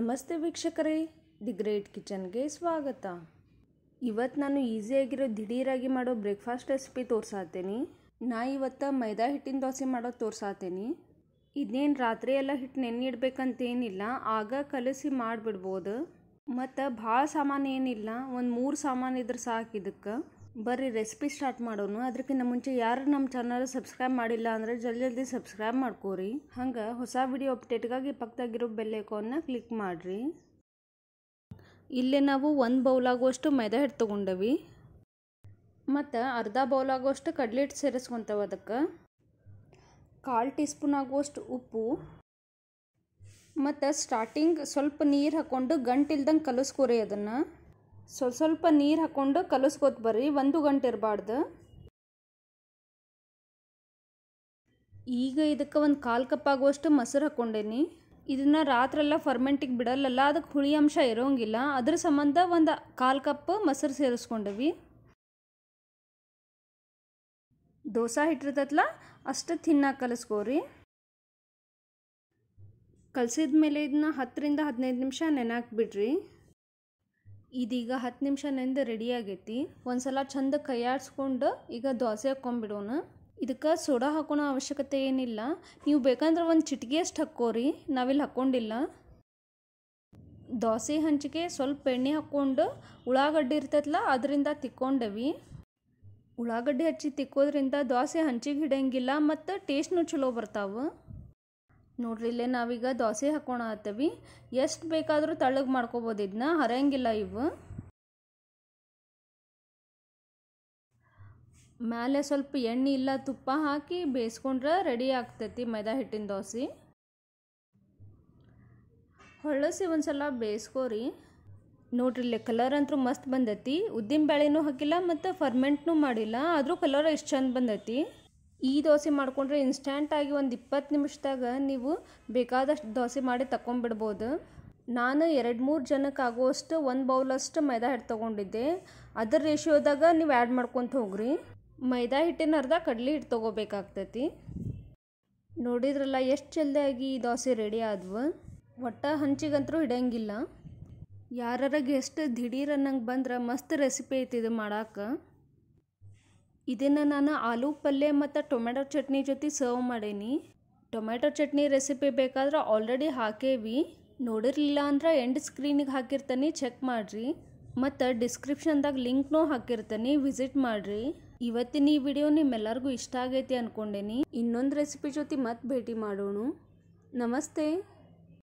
ನಮಸ್ತೆ ವೀಕ್ಷಕರೇ the great ಕಿಚನ್ಗೆ ಸ್ವಾಗತ ಇವತ್ತು ನಾನು ಈಸಿಯಾಗಿರೋ ದಿಢೀರಾಗಿ ಮಾಡೋ ಬ್ರೇಕ್ಫಾಸ್ಟ್ ರೆಸಿಪಿ ತೋರ್ಸಾತೇನಿ ನಾ ಇವತ್ತು ಮೈದಾ ಹಿಟ್ಟಿನ ದೋಸೆ ಮಾಡೋದು ತೋರ್ಸಾತೇನಿ ಇದನ್ನೇನು ರಾತ್ರಿ ಎಲ್ಲ ಹಿಟ್ಟು ನೆನ್ನಿಡ್ಬೇಕಂತ ಇಡಬೇಕಂತೇನಿಲ್ಲ ಆಗ ಕಲಸಿ ಮಾಡಿಬಿಡ್ಬೋದು ಮತ್ತು ಭಾಳ ಸಾಮಾನು ಏನಿಲ್ಲ ಒಂದು ಮೂರು ಸಾಮಾನು ಇದ್ರೆ ಸಾಕು ಇದಕ್ಕೆ ಬರ್ರಿ ರೆಸಿಪಿ ಸ್ಟಾರ್ಟ್ ಮಾಡೋನು ಅದಕ್ಕಿಂತ ಮುಂಚೆ ಯಾರು ನಮ್ಮ ಚಾನಲ್ ಸಬ್ಸ್ಕ್ರೈಬ್ ಮಾಡಿಲ್ಲ ಅಂದರೆ ಜಲ್ದಿ ಜಲ್ದಿ ಸಬ್ಸ್ಕ್ರೈಬ್ ಮಾಡ್ಕೋರಿ ಹಂಗೆ ಹೊಸ ವಿಡಿಯೋ ಅಪ್ಡೇಟ್ಗಾಗಿ ಪಕ್ಕದಾಗಿರೋ ಬೆಲ್ಲೈಕಾನ್ನ ಕ್ಲಿಕ್ ಮಾಡಿರಿ ಇಲ್ಲೇ ನಾವು ಒಂದು ಬೌಲ್ ಆಗುವಷ್ಟು ಮೈದಾ ಹಿಟ್ಟು ತೊಗೊಂಡವಿ ಮತ್ತು ಅರ್ಧ ಬೌಲ್ ಆಗುವಷ್ಟು ಕಡಲೆ ಹಿಟ್ಟು ಸೇರಿಸ್ಕೊತೇವೆ ಅದಕ್ಕೆ ಕಾಲು ಟೀ ಸ್ಪೂನ್ ಆಗುವಷ್ಟು ಉಪ್ಪು ಮತ್ತು ಸ್ಟಾರ್ಟಿಂಗ್ ಸ್ವಲ್ಪ ನೀರು ಹಾಕ್ಕೊಂಡು ಗಂಟಿಲ್ದಂಗೆ ಕಲಿಸ್ಕೊರಿ ಅದನ್ನು ಸ್ವಲ್ಪ ಸ್ವಲ್ಪ ನೀರು ಹಾಕ್ಕೊಂಡು ಕಲಸ್ಕೊತ ಬರ್ರಿ ಒಂದು ಗಂಟೆ ಇರಬಾರ್ದು ಈಗ ಇದಕ್ಕೆ ಒಂದು ಕಾಲು ಕಪ್ ಆಗುವಷ್ಟು ಮೊಸರು ಹಾಕ್ಕೊಂಡೇನಿ ಇದನ್ನು ರಾತ್ರೆಲ್ಲ ಫರ್ಮೆಂಟಿಗೆ ಬಿಡಲ್ಲ ಅದಕ್ಕೆ ಹುಳಿ ಅಂಶ ಇರೋಂಗಿಲ್ಲ ಅದ್ರ ಸಂಬಂಧ ಒಂದು ಕಾಲು ಕಪ್ ಮೊಸರು ಸೇರಿಸ್ಕೊಂಡೇವಿ ದೋಸೆ ಹಿಟ್ಟಿರ್ತೈತಲ್ಲ ಅಷ್ಟು ತಿನ್ನಾಗಿ ಕಲಿಸ್ಕೋರಿ ಕಲಸಿದ ಮೇಲೆ ಇದನ್ನ ಹತ್ತರಿಂದ ಹದಿನೈದು ನಿಮಿಷ ನೆನಾಕ್ಬಿಡ್ರಿ ಇದೀಗ ಹತ್ತು ನಿಮಿಷ ನೆಂದು ರೆಡಿ ಆಗೈತಿ ಒಂದ್ಸಲ ಚಂದ ಕೈಯಾಡಿಸ್ಕೊಂಡು ಈಗ ದೋಸೆ ಹಾಕ್ಕೊಂಬಿಡೋಣ ಇದಕ್ಕೆ ಸೋಡಾ ಹಾಕೋಣ ಅವಶ್ಯಕತೆ ಏನಿಲ್ಲ ನೀವು ಬೇಕಂದ್ರೆ ಒಂದು ಅಷ್ಟು ಹಾಕ್ಕೋರಿ ನಾವಿಲ್ಲಿ ಹಾಕ್ಕೊಂಡಿಲ್ಲ ದೋಸೆ ಹಂಚಿಗೆ ಸ್ವಲ್ಪ ಎಣ್ಣೆ ಹಾಕ್ಕೊಂಡು ಉಳ್ಳಾಗಡ್ಡಿ ಇರ್ತೈತಲ್ಲ ಅದರಿಂದ ತಿಕ್ಕೊಂಡವಿ ಉಳ್ಳಾಗಡ್ಡಿ ಹಚ್ಚಿ ತಿಕ್ಕೋದ್ರಿಂದ ದೋಸೆ ಹಂಚಿಗೆ ಹಿಡಂಗಿಲ್ಲ ಮತ್ತು ಟೇಸ್ಟ್ನು ಚಲೋ ಬರ್ತಾವೆ ನೋಡ್ರಿ ಇಲ್ಲೇ ನಾವೀಗ ದೋಸೆ ಹಾಕೋಣ ಹತ್ತವಿ ಎಷ್ಟು ಬೇಕಾದರೂ ತಳ್ಳಗೆ ಮಾಡ್ಕೋಬೋದು ಇದನ್ನ ಹರಂಗಿಲ್ಲ ಇವು ಮೇಲೆ ಸ್ವಲ್ಪ ಎಣ್ಣೆ ಇಲ್ಲ ತುಪ್ಪ ಹಾಕಿ ಬೇಯಿಸ್ಕೊಂಡ್ರೆ ರೆಡಿ ಆಗ್ತೈತಿ ಮೈದಾ ಹಿಟ್ಟಿನ ದೋಸೆ ಹೊಳಸಿ ಒಂದು ಸಲ ಬೇಯಿಸ್ಕೋರಿ ನೋಡ್ರಿ ಇಲ್ಲೇ ಕಲರ್ ಅಂತೂ ಮಸ್ತ್ ಬಂದೈತಿ ಉದ್ದಿನ ಬೇಳೆನೂ ಹಾಕಿಲ್ಲ ಮತ್ತು ಫರ್ಮೆಂಟ್ನೂ ಮಾಡಿಲ್ಲ ಆದರೂ ಕಲರ್ ಎಷ್ಟು ಚಂದ ಬಂದೈತಿ ಈ ದೋಸೆ ಮಾಡಿಕೊಂಡ್ರೆ ಇನ್ಸ್ಟಂಟಾಗಿ ಒಂದು ಇಪ್ಪತ್ತು ನಿಮಿಷದಾಗ ನೀವು ಬೇಕಾದಷ್ಟು ದೋಸೆ ಮಾಡಿ ತಗೊಂಡ್ಬಿಡ್ಬೋದು ನಾನು ಎರಡು ಮೂರು ಜನಕ್ಕೆ ಆಗುವಷ್ಟು ಒಂದು ಬೌಲಷ್ಟು ಮೈದಾ ಹಿಟ್ಟು ತೊಗೊಂಡಿದ್ದೆ ಅದರ ರೇಷಿಯೋದಾಗ ನೀವು ಆ್ಯಡ್ ಮಾಡ್ಕೊತ ಹೋಗ್ರಿ ಮೈದಾ ಹಿಟ್ಟಿನ ಅರ್ಧ ಕಡಲೆ ಹಿಟ್ಟು ತೊಗೋಬೇಕಾಗ್ತೈತಿ ನೋಡಿದ್ರಲ್ಲ ಎಷ್ಟು ಜಲ್ದಿಯಾಗಿ ಈ ದೋಸೆ ರೆಡಿ ಆದ್ವು ಒಟ್ಟು ಹಂಚಿಗಂತರೂ ಹಿಡಂಗಿಲ್ಲ ಯಾರಾರ ಗೆಸ್ಟ್ ದಿಢೀರ ನಂಗೆ ಬಂದ್ರೆ ಮಸ್ತ್ ರೆಸಿಪಿ ಐತಿ ಇದು ಮಾಡೋಕೆ ಇದನ್ನು ನಾನು ಆಲೂ ಪಲ್ಯ ಮತ್ತು ಟೊಮೆಟೊ ಚಟ್ನಿ ಜೊತೆ ಸರ್ವ್ ಮಾಡೇನಿ ಟೊಮೆಟೊ ಚಟ್ನಿ ರೆಸಿಪಿ ಬೇಕಾದ್ರೆ ಆಲ್ರೆಡಿ ಹಾಕೇವಿ ನೋಡಿರಲಿಲ್ಲ ಅಂದ್ರೆ ಎಂಡ್ ಸ್ಕ್ರೀನಿಗೆ ಹಾಕಿರ್ತೀನಿ ಚೆಕ್ ಮಾಡಿರಿ ಮತ್ತು ಡಿಸ್ಕ್ರಿಪ್ಷನ್ದಾಗ ಲಿಂಕ್ನೂ ಹಾಕಿರ್ತೀನಿ ವಿಸಿಟ್ ಮಾಡಿರಿ ಇವತ್ತಿನ ಈ ವಿಡಿಯೋ ನಿಮ್ಮೆಲ್ಲರಿಗೂ ಇಷ್ಟ ಆಗೈತಿ ಅಂದ್ಕೊಂಡೇನಿ ಇನ್ನೊಂದು ರೆಸಿಪಿ ಜೊತೆ ಮತ್ತೆ ಭೇಟಿ ಮಾಡೋಣ ನಮಸ್ತೆ